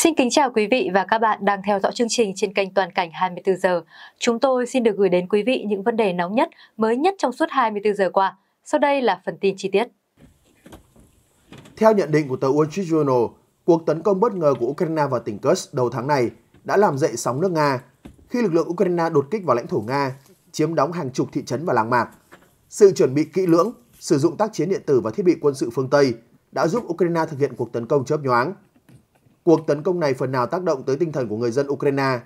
Xin kính chào quý vị và các bạn đang theo dõi chương trình trên kênh Toàn cảnh 24 giờ. Chúng tôi xin được gửi đến quý vị những vấn đề nóng nhất, mới nhất trong suốt 24 giờ qua. Sau đây là phần tin chi tiết. Theo nhận định của tờ Wall Street Journal, cuộc tấn công bất ngờ của Ukraine vào tỉnh Kursk đầu tháng này đã làm dậy sóng nước Nga khi lực lượng Ukraine đột kích vào lãnh thổ Nga, chiếm đóng hàng chục thị trấn và làng mạc. Sự chuẩn bị kỹ lưỡng, sử dụng tác chiến điện tử và thiết bị quân sự phương Tây đã giúp Ukraine thực hiện cuộc tấn công chớp nhoáng – Cuộc tấn công này phần nào tác động tới tinh thần của người dân Ukraine.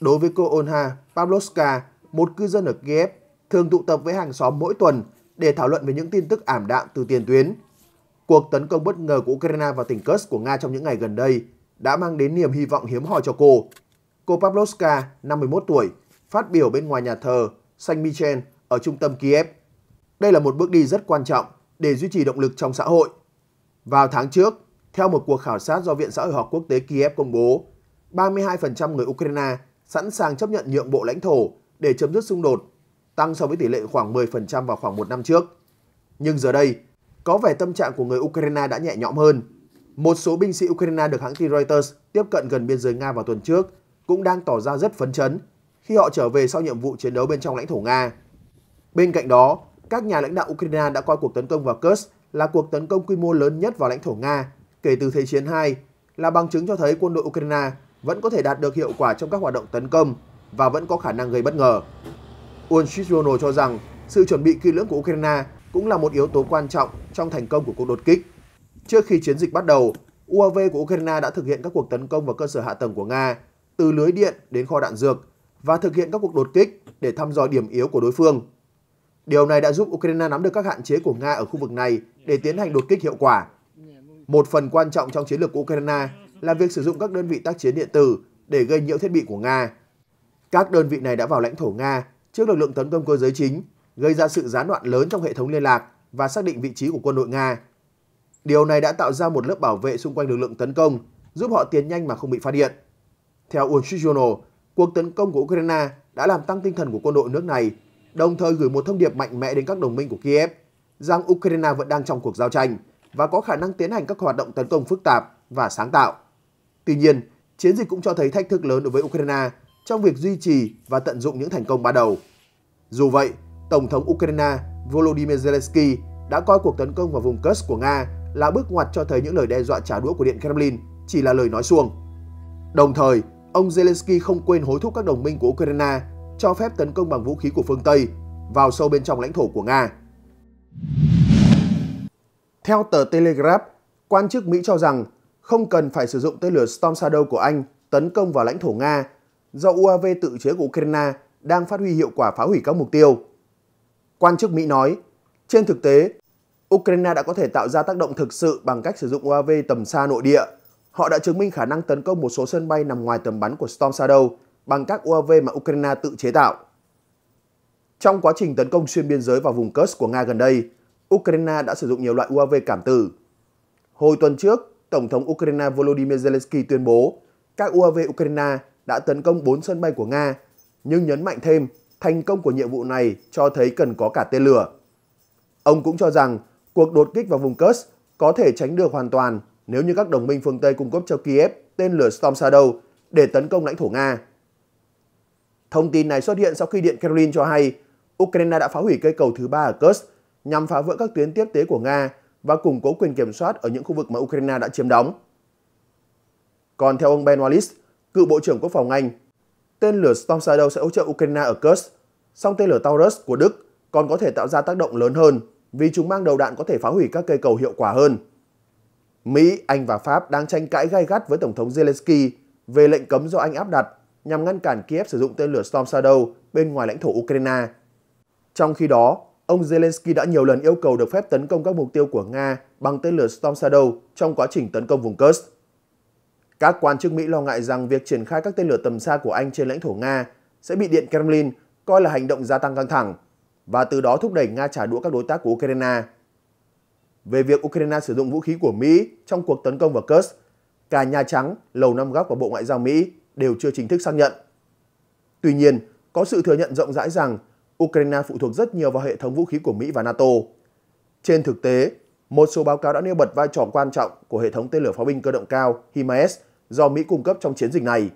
Đối với cô Olha Pavlovska, một cư dân ở Kiev, thường tụ tập với hàng xóm mỗi tuần để thảo luận về những tin tức ảm đạm từ tiền tuyến. Cuộc tấn công bất ngờ của Ukraine vào tỉnh Kursk của Nga trong những ngày gần đây đã mang đến niềm hy vọng hiếm hoi cho cô. Cô Pavlovska, 51 tuổi, phát biểu bên ngoài nhà thờ Saint Michel ở trung tâm Kiev. Đây là một bước đi rất quan trọng để duy trì động lực trong xã hội. Vào tháng trước, theo một cuộc khảo sát do Viện Xã hội học quốc tế Kiev công bố, 32% người Ukraine sẵn sàng chấp nhận nhượng bộ lãnh thổ để chấm dứt xung đột, tăng so với tỷ lệ khoảng 10% vào khoảng một năm trước. Nhưng giờ đây, có vẻ tâm trạng của người Ukraine đã nhẹ nhõm hơn. Một số binh sĩ Ukraine được hãng tin Reuters tiếp cận gần biên giới Nga vào tuần trước cũng đang tỏ ra rất phấn chấn khi họ trở về sau nhiệm vụ chiến đấu bên trong lãnh thổ Nga. Bên cạnh đó, các nhà lãnh đạo Ukraine đã coi cuộc tấn công vào Kursk là cuộc tấn công quy mô lớn nhất vào lãnh thổ Nga kể từ Thế chiến II là bằng chứng cho thấy quân đội Ukraine vẫn có thể đạt được hiệu quả trong các hoạt động tấn công và vẫn có khả năng gây bất ngờ. Wall Street cho rằng sự chuẩn bị kỹ lưỡng của Ukraine cũng là một yếu tố quan trọng trong thành công của cuộc đột kích. Trước khi chiến dịch bắt đầu, UAV của Ukraine đã thực hiện các cuộc tấn công vào cơ sở hạ tầng của Nga, từ lưới điện đến kho đạn dược, và thực hiện các cuộc đột kích để thăm dò điểm yếu của đối phương. Điều này đã giúp Ukraine nắm được các hạn chế của Nga ở khu vực này để tiến hành đột kích hiệu quả một phần quan trọng trong chiến lược của Ukraine là việc sử dụng các đơn vị tác chiến điện tử để gây nhiễu thiết bị của Nga. Các đơn vị này đã vào lãnh thổ Nga trước lực lượng tấn công cơ giới chính, gây ra sự gián đoạn lớn trong hệ thống liên lạc và xác định vị trí của quân đội Nga. Điều này đã tạo ra một lớp bảo vệ xung quanh lực lượng tấn công, giúp họ tiến nhanh mà không bị phát hiện. Theo Wall Street Journal, cuộc tấn công của Ukraine đã làm tăng tinh thần của quân đội nước này, đồng thời gửi một thông điệp mạnh mẽ đến các đồng minh của Kiev rằng Ukraine vẫn đang trong cuộc giao tranh và có khả năng tiến hành các hoạt động tấn công phức tạp và sáng tạo. Tuy nhiên, chiến dịch cũng cho thấy thách thức lớn đối với Ukraine trong việc duy trì và tận dụng những thành công ban đầu. Dù vậy, Tổng thống Ukraine Volodymyr Zelensky đã coi cuộc tấn công vào vùng Kursk của Nga là bước ngoặt cho thấy những lời đe dọa trả đũa của Điện Kremlin chỉ là lời nói suông. Đồng thời, ông Zelensky không quên hối thúc các đồng minh của Ukraine cho phép tấn công bằng vũ khí của phương Tây vào sâu bên trong lãnh thổ của Nga. Theo tờ Telegraph, quan chức Mỹ cho rằng không cần phải sử dụng tên lửa Storm Shadow của Anh tấn công vào lãnh thổ Nga do UAV tự chế của Ukraine đang phát huy hiệu quả phá hủy các mục tiêu. Quan chức Mỹ nói, trên thực tế, Ukraine đã có thể tạo ra tác động thực sự bằng cách sử dụng UAV tầm xa nội địa. Họ đã chứng minh khả năng tấn công một số sân bay nằm ngoài tầm bắn của Storm Shadow bằng các UAV mà Ukraine tự chế tạo. Trong quá trình tấn công xuyên biên giới vào vùng Kursk của Nga gần đây, Ukraine đã sử dụng nhiều loại UAV cảm tử. Hồi tuần trước, Tổng thống Ukraine Volodymyr Zelensky tuyên bố các UAV Ukraine đã tấn công 4 sân bay của Nga, nhưng nhấn mạnh thêm thành công của nhiệm vụ này cho thấy cần có cả tên lửa. Ông cũng cho rằng cuộc đột kích vào vùng Kursk có thể tránh được hoàn toàn nếu như các đồng minh phương Tây cung cấp cho Kiev tên lửa Storm Shadow để tấn công lãnh thổ Nga. Thông tin này xuất hiện sau khi Điện Kremlin cho hay Ukraine đã phá hủy cây cầu thứ ba ở Kursk nhằm phá vỡ các tuyến tiếp tế của Nga và củng cố quyền kiểm soát ở những khu vực mà Ukraine đã chiếm đóng. Còn theo ông Ben Wallace, cựu Bộ trưởng Quốc phòng Anh, tên lửa Storm Shadow sẽ hỗ trợ Ukraine ở Kursk, song tên lửa Taurus của Đức còn có thể tạo ra tác động lớn hơn vì chúng mang đầu đạn có thể phá hủy các cây cầu hiệu quả hơn. Mỹ, Anh và Pháp đang tranh cãi gai gắt với Tổng thống Zelensky về lệnh cấm do Anh áp đặt nhằm ngăn cản Kiev sử dụng tên lửa Storm Shadow bên ngoài lãnh thổ Ukraine. Trong khi đó, Ông Zelensky đã nhiều lần yêu cầu được phép tấn công các mục tiêu của Nga bằng tên lửa Storm Shadow trong quá trình tấn công vùng Kursk. Các quan chức Mỹ lo ngại rằng việc triển khai các tên lửa tầm xa của Anh trên lãnh thổ Nga sẽ bị Điện Kremlin coi là hành động gia tăng căng thẳng và từ đó thúc đẩy Nga trả đũa các đối tác của Ukraine. Về việc Ukraine sử dụng vũ khí của Mỹ trong cuộc tấn công vào Kursk, cả Nhà Trắng, Lầu Năm Góc và Bộ Ngoại giao Mỹ đều chưa chính thức xác nhận. Tuy nhiên, có sự thừa nhận rộng rãi rằng Ukraine phụ thuộc rất nhiều vào hệ thống vũ khí của Mỹ và NATO. Trên thực tế, một số báo cáo đã nêu bật vai trò quan trọng của hệ thống tên lửa pháo binh cơ động cao HIMARS do Mỹ cung cấp trong chiến dịch này.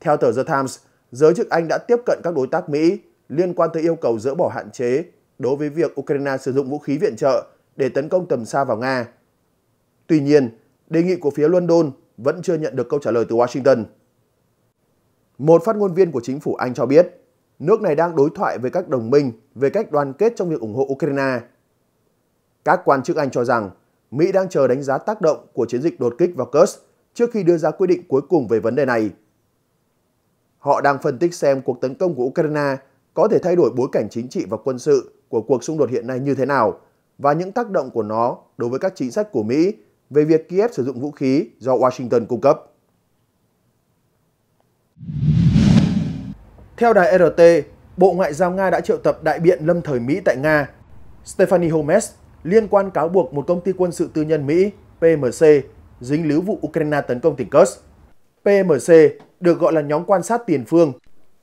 Theo tờ The Times, giới chức Anh đã tiếp cận các đối tác Mỹ liên quan tới yêu cầu dỡ bỏ hạn chế đối với việc Ukraine sử dụng vũ khí viện trợ để tấn công tầm xa vào Nga. Tuy nhiên, đề nghị của phía London vẫn chưa nhận được câu trả lời từ Washington. Một phát ngôn viên của chính phủ Anh cho biết, nước này đang đối thoại với các đồng minh về cách đoàn kết trong việc ủng hộ Ukraine. Các quan chức Anh cho rằng Mỹ đang chờ đánh giá tác động của chiến dịch đột kích vào Kursk trước khi đưa ra quyết định cuối cùng về vấn đề này. Họ đang phân tích xem cuộc tấn công của Ukraine có thể thay đổi bối cảnh chính trị và quân sự của cuộc xung đột hiện nay như thế nào và những tác động của nó đối với các chính sách của Mỹ về việc Kiev sử dụng vũ khí do Washington cung cấp. Theo đài RT, Bộ Ngoại giao Nga đã triệu tập đại biện lâm thời Mỹ tại Nga, Stephanie Holmes, liên quan cáo buộc một công ty quân sự tư nhân Mỹ, PMC, dính líu vụ Ukraine tấn công tỉnh Kursk. PMC được gọi là nhóm quan sát tiền phương.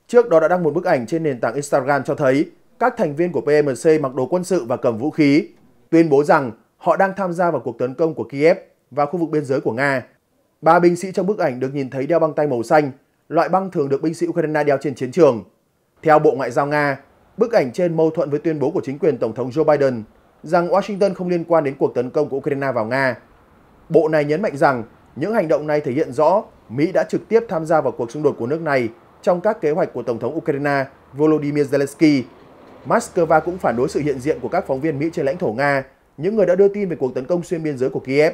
Trước đó đã đăng một bức ảnh trên nền tảng Instagram cho thấy các thành viên của PMC mặc đồ quân sự và cầm vũ khí, tuyên bố rằng họ đang tham gia vào cuộc tấn công của Kiev và khu vực biên giới của Nga. Ba binh sĩ trong bức ảnh được nhìn thấy đeo băng tay màu xanh loại băng thường được binh sĩ Ukraine đeo trên chiến trường. Theo Bộ Ngoại giao Nga, bức ảnh trên mâu thuẫn với tuyên bố của chính quyền Tổng thống Joe Biden rằng Washington không liên quan đến cuộc tấn công của Ukraine vào Nga. Bộ này nhấn mạnh rằng những hành động này thể hiện rõ Mỹ đã trực tiếp tham gia vào cuộc xung đột của nước này trong các kế hoạch của Tổng thống Ukraine Volodymyr Zelensky. Moscow cũng phản đối sự hiện diện của các phóng viên Mỹ trên lãnh thổ Nga, những người đã đưa tin về cuộc tấn công xuyên biên giới của Kiev.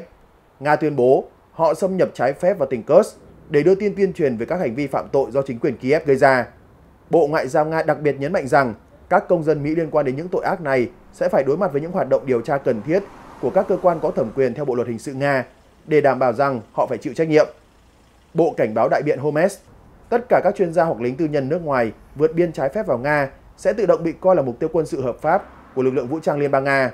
Nga tuyên bố họ xâm nhập trái phép vào tỉnh Kursk để đưa tin tuyên truyền về các hành vi phạm tội do chính quyền Kiev gây ra. Bộ Ngoại giao Nga đặc biệt nhấn mạnh rằng các công dân Mỹ liên quan đến những tội ác này sẽ phải đối mặt với những hoạt động điều tra cần thiết của các cơ quan có thẩm quyền theo Bộ luật hình sự Nga để đảm bảo rằng họ phải chịu trách nhiệm. Bộ cảnh báo đại biện Holmes, tất cả các chuyên gia hoặc lính tư nhân nước ngoài vượt biên trái phép vào Nga sẽ tự động bị coi là mục tiêu quân sự hợp pháp của lực lượng vũ trang Liên bang Nga.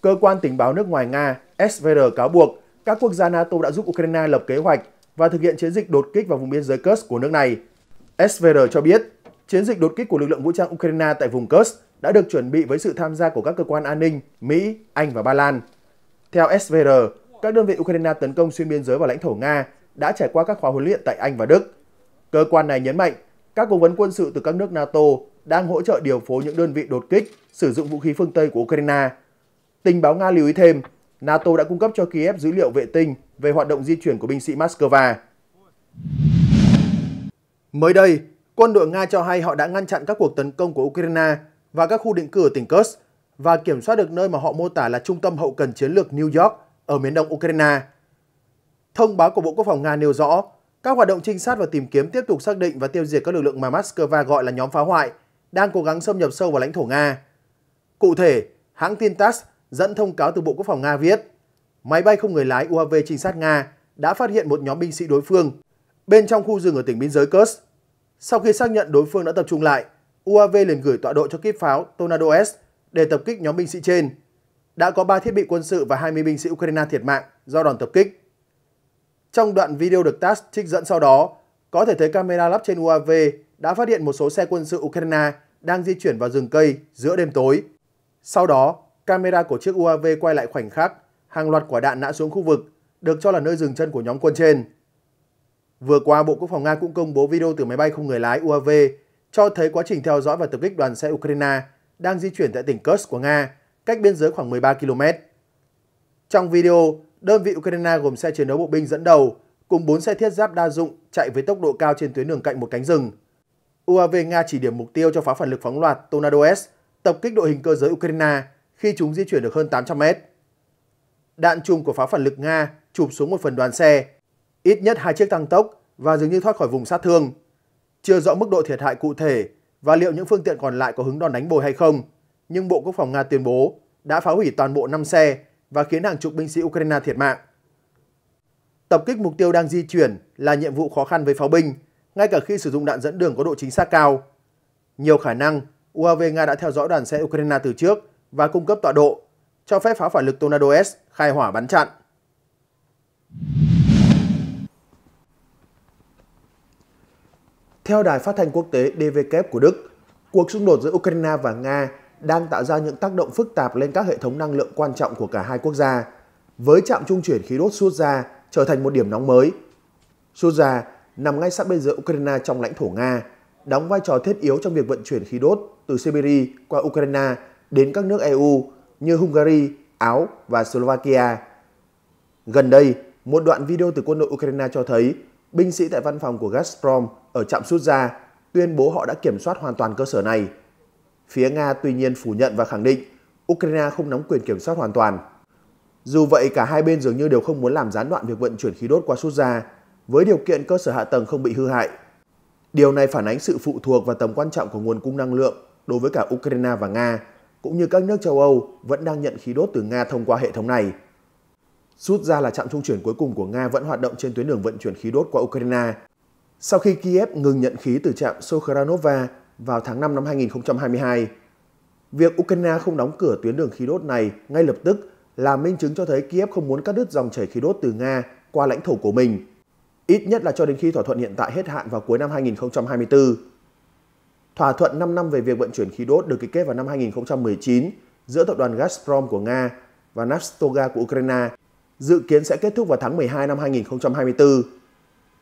Cơ quan tình báo nước ngoài Nga SVR cáo buộc các quốc gia NATO đã giúp Ukraine lập kế hoạch và thực hiện chiến dịch đột kích vào vùng biên giới Kursk của nước này. SVR cho biết, chiến dịch đột kích của lực lượng vũ trang Ukraine tại vùng Kursk đã được chuẩn bị với sự tham gia của các cơ quan an ninh Mỹ, Anh và Ba Lan. Theo SVR, các đơn vị Ukraine tấn công xuyên biên giới vào lãnh thổ Nga đã trải qua các khóa huấn luyện tại Anh và Đức. Cơ quan này nhấn mạnh, các cố vấn quân sự từ các nước NATO đang hỗ trợ điều phối những đơn vị đột kích sử dụng vũ khí phương Tây của Ukraine. Tình báo Nga lưu ý thêm, NATO đã cung cấp cho Kiev dữ liệu vệ tinh về hoạt động di chuyển của binh sĩ Moscow. Mới đây, quân đội Nga cho hay họ đã ngăn chặn các cuộc tấn công của Ukraine và các khu định cư ở tỉnh Kursk và kiểm soát được nơi mà họ mô tả là trung tâm hậu cần chiến lược New York ở miền đông Ukraine. Thông báo của Bộ Quốc phòng Nga nêu rõ, các hoạt động trinh sát và tìm kiếm tiếp tục xác định và tiêu diệt các lực lượng mà Moscow gọi là nhóm phá hoại đang cố gắng xâm nhập sâu vào lãnh thổ Nga. Cụ thể, hãng tin TASS dẫn thông cáo từ Bộ Quốc phòng Nga viết, máy bay không người lái UAV trinh sát Nga đã phát hiện một nhóm binh sĩ đối phương bên trong khu rừng ở tỉnh biên giới Kursk. Sau khi xác nhận đối phương đã tập trung lại, UAV liền gửi tọa độ cho kíp pháo Tornado S để tập kích nhóm binh sĩ trên. Đã có 3 thiết bị quân sự và 20 binh sĩ Ukraine thiệt mạng do đòn tập kích. Trong đoạn video được TASS trích dẫn sau đó, có thể thấy camera lắp trên UAV đã phát hiện một số xe quân sự Ukraine đang di chuyển vào rừng cây giữa đêm tối. Sau đó, camera của chiếc UAV quay lại khoảnh khắc, hàng loạt quả đạn nã xuống khu vực, được cho là nơi dừng chân của nhóm quân trên. Vừa qua, Bộ Quốc phòng Nga cũng công bố video từ máy bay không người lái UAV cho thấy quá trình theo dõi và tập kích đoàn xe Ukraine đang di chuyển tại tỉnh Kursk của Nga, cách biên giới khoảng 13 km. Trong video, đơn vị Ukraine gồm xe chiến đấu bộ binh dẫn đầu cùng 4 xe thiết giáp đa dụng chạy với tốc độ cao trên tuyến đường cạnh một cánh rừng. UAV Nga chỉ điểm mục tiêu cho pháo phản lực phóng loạt Tornado S tập kích đội hình cơ giới Ukraine khi chúng di chuyển được hơn 800 mét. Đạn chùm của pháo phản lực Nga chụp xuống một phần đoàn xe, ít nhất hai chiếc tăng tốc và dường như thoát khỏi vùng sát thương. Chưa rõ mức độ thiệt hại cụ thể và liệu những phương tiện còn lại có hứng đòn đánh bồi hay không, nhưng Bộ Quốc phòng Nga tuyên bố đã phá hủy toàn bộ 5 xe và khiến hàng chục binh sĩ Ukraine thiệt mạng. Tập kích mục tiêu đang di chuyển là nhiệm vụ khó khăn với pháo binh, ngay cả khi sử dụng đạn dẫn đường có độ chính xác cao. Nhiều khả năng, UAV Nga đã theo dõi đoàn xe Ukraine từ trước và cung cấp tọa độ, cho phép phá phản lực Tornado S khai hỏa bắn chặn. Theo đài phát thanh quốc tế DVK của Đức, cuộc xung đột giữa Ukraine và Nga đang tạo ra những tác động phức tạp lên các hệ thống năng lượng quan trọng của cả hai quốc gia, với trạm trung chuyển khí đốt Suza trở thành một điểm nóng mới. Suza nằm ngay sát bên giữa Ukraine trong lãnh thổ Nga, đóng vai trò thiết yếu trong việc vận chuyển khí đốt từ Siberia qua Ukraine đến các nước EU như Hungary, Áo và Slovakia. Gần đây, một đoạn video từ quân đội Ukraine cho thấy binh sĩ tại văn phòng của Gazprom ở trạm Sutja tuyên bố họ đã kiểm soát hoàn toàn cơ sở này. Phía Nga tuy nhiên phủ nhận và khẳng định Ukraine không nắm quyền kiểm soát hoàn toàn. Dù vậy, cả hai bên dường như đều không muốn làm gián đoạn việc vận chuyển khí đốt qua Sutja, với điều kiện cơ sở hạ tầng không bị hư hại. Điều này phản ánh sự phụ thuộc và tầm quan trọng của nguồn cung năng lượng đối với cả Ukraine và Nga cũng như các nước châu Âu vẫn đang nhận khí đốt từ Nga thông qua hệ thống này. Rút ra là trạm trung chuyển cuối cùng của Nga vẫn hoạt động trên tuyến đường vận chuyển khí đốt qua Ukraine. Sau khi Kiev ngừng nhận khí từ trạm Sokranova vào tháng 5 năm 2022, việc Ukraine không đóng cửa tuyến đường khí đốt này ngay lập tức là minh chứng cho thấy Kiev không muốn cắt đứt dòng chảy khí đốt từ Nga qua lãnh thổ của mình, ít nhất là cho đến khi thỏa thuận hiện tại hết hạn vào cuối năm 2024. Thỏa thuận 5 năm về việc vận chuyển khí đốt được ký kết vào năm 2019 giữa tập đoàn Gazprom của Nga và Nastoga của Ukraine dự kiến sẽ kết thúc vào tháng 12 năm 2024.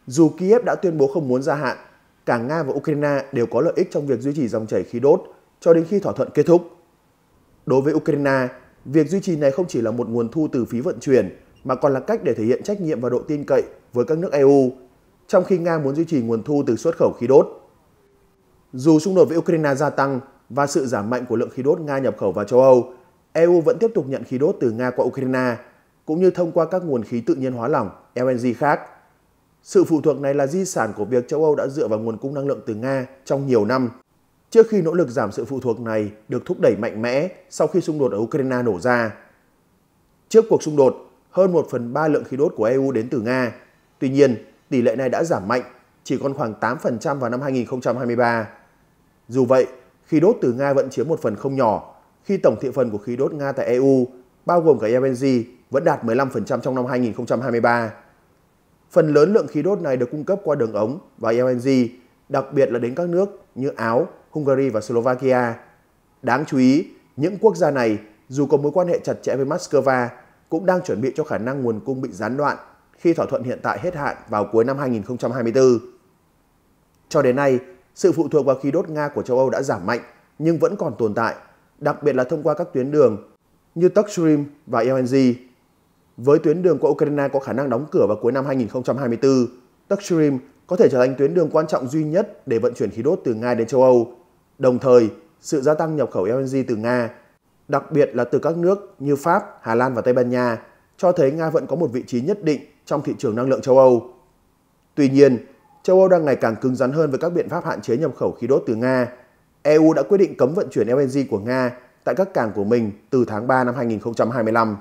Dù Kiev đã tuyên bố không muốn gia hạn, cả Nga và Ukraine đều có lợi ích trong việc duy trì dòng chảy khí đốt cho đến khi thỏa thuận kết thúc. Đối với Ukraine, việc duy trì này không chỉ là một nguồn thu từ phí vận chuyển mà còn là cách để thể hiện trách nhiệm và độ tin cậy với các nước EU, trong khi Nga muốn duy trì nguồn thu từ xuất khẩu khí đốt. Dù xung đột với Ukraine gia tăng và sự giảm mạnh của lượng khí đốt Nga nhập khẩu vào châu Âu, EU vẫn tiếp tục nhận khí đốt từ Nga qua Ukraine, cũng như thông qua các nguồn khí tự nhiên hóa lỏng e LNG khác. Sự phụ thuộc này là di sản của việc châu Âu đã dựa vào nguồn cung năng lượng từ Nga trong nhiều năm, trước khi nỗ lực giảm sự phụ thuộc này được thúc đẩy mạnh mẽ sau khi xung đột ở Ukraine nổ ra. Trước cuộc xung đột, hơn 1 phần 3 lượng khí đốt của EU đến từ Nga. Tuy nhiên, tỷ lệ này đã giảm mạnh, chỉ còn khoảng 8% vào năm 2023. Dù vậy, khí đốt từ Nga vẫn chiếm một phần không nhỏ, khi tổng thị phần của khí đốt Nga tại EU, bao gồm cả LNG, vẫn đạt 15% trong năm 2023. Phần lớn lượng khí đốt này được cung cấp qua đường ống và LNG, đặc biệt là đến các nước như Áo, Hungary và Slovakia. Đáng chú ý, những quốc gia này dù có mối quan hệ chặt chẽ với Moscow cũng đang chuẩn bị cho khả năng nguồn cung bị gián đoạn khi thỏa thuận hiện tại hết hạn vào cuối năm 2024. Cho đến nay, sự phụ thuộc vào khí đốt Nga của châu Âu đã giảm mạnh nhưng vẫn còn tồn tại, đặc biệt là thông qua các tuyến đường như Turkstream và LNG. E Với tuyến đường của Ukraine có khả năng đóng cửa vào cuối năm 2024, Turkstream có thể trở thành tuyến đường quan trọng duy nhất để vận chuyển khí đốt từ Nga đến châu Âu. Đồng thời, sự gia tăng nhập khẩu LNG e từ Nga, đặc biệt là từ các nước như Pháp, Hà Lan và Tây Ban Nha, cho thấy Nga vẫn có một vị trí nhất định trong thị trường năng lượng châu Âu. Tuy nhiên, châu Âu đang ngày càng cứng rắn hơn với các biện pháp hạn chế nhập khẩu khí đốt từ Nga. EU đã quyết định cấm vận chuyển LNG của Nga tại các cảng của mình từ tháng 3 năm 2025.